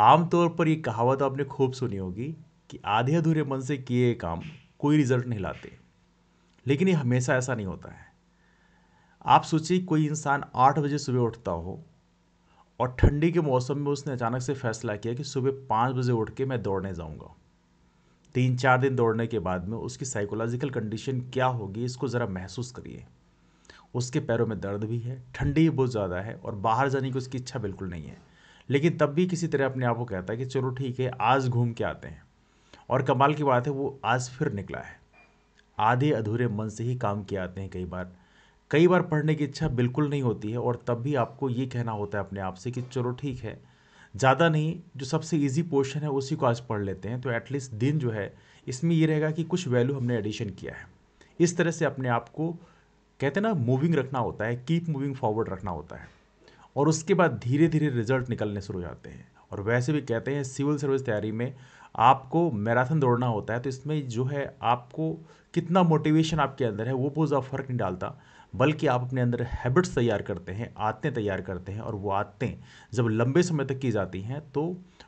आमतौर पर ये कहावत आपने खूब सुनी होगी कि आधे अधूरे मन से किए काम कोई रिजल्ट नहीं लाते लेकिन ये हमेशा ऐसा नहीं होता है आप सोचिए कोई इंसान आठ बजे सुबह उठता हो और ठंडी के मौसम में उसने अचानक से फैसला किया कि सुबह पाँच बजे उठ के मैं दौड़ने जाऊँगा तीन चार दिन दौड़ने के बाद में उसकी साइकोलॉजिकल कंडीशन क्या होगी इसको ज़रा महसूस करिए उसके पैरों में दर्द भी है ठंडी बहुत ज़्यादा है और बाहर जाने की उसकी इच्छा बिल्कुल नहीं है लेकिन तब भी किसी तरह अपने आप को कहता है कि चलो ठीक है आज घूम के आते हैं और कमाल की बात है वो आज फिर निकला है आधे अधूरे मन से ही काम किए आते हैं कई बार कई बार पढ़ने की इच्छा बिल्कुल नहीं होती है और तब भी आपको ये कहना होता है अपने आप से कि चलो ठीक है ज़्यादा नहीं जो सबसे इजी पोर्शन है उसी को आज पढ़ लेते हैं तो एटलीस्ट दिन जो है इसमें ये रहेगा कि कुछ वैल्यू हमने एडिशन किया है इस तरह से अपने आप को कहते हैं ना मूविंग रखना होता है कीप मूविंग फॉरवर्ड रखना होता है और उसके बाद धीरे धीरे रिजल्ट निकलने शुरू हो जाते हैं और वैसे भी कहते हैं सिविल सर्विस तैयारी में आपको मैराथन दौड़ना होता है तो इसमें जो है आपको कितना मोटिवेशन आपके अंदर है वो बहुत ज़्यादा फर्क नहीं डालता बल्कि आप अपने अंदर हैबिट्स तैयार करते हैं आदतें तैयार करते हैं और वो आदतें जब लंबे समय तक की जाती हैं तो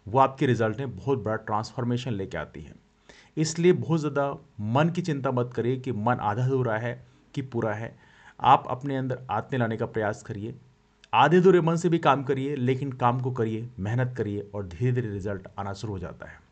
वो आपके रिजल्ट में बहुत बड़ा ट्रांसफॉर्मेशन लेके आती है इसलिए बहुत ज़्यादा मन की चिंता मत करिए कि मन आधा अधूरा है कि पूरा है आप अपने अंदर आदतें लाने का प्रयास करिए आधे अधूरे मन से भी काम करिए लेकिन काम को करिए मेहनत करिए और धीरे धीरे रिजल्ट आना शुरू हो जाता है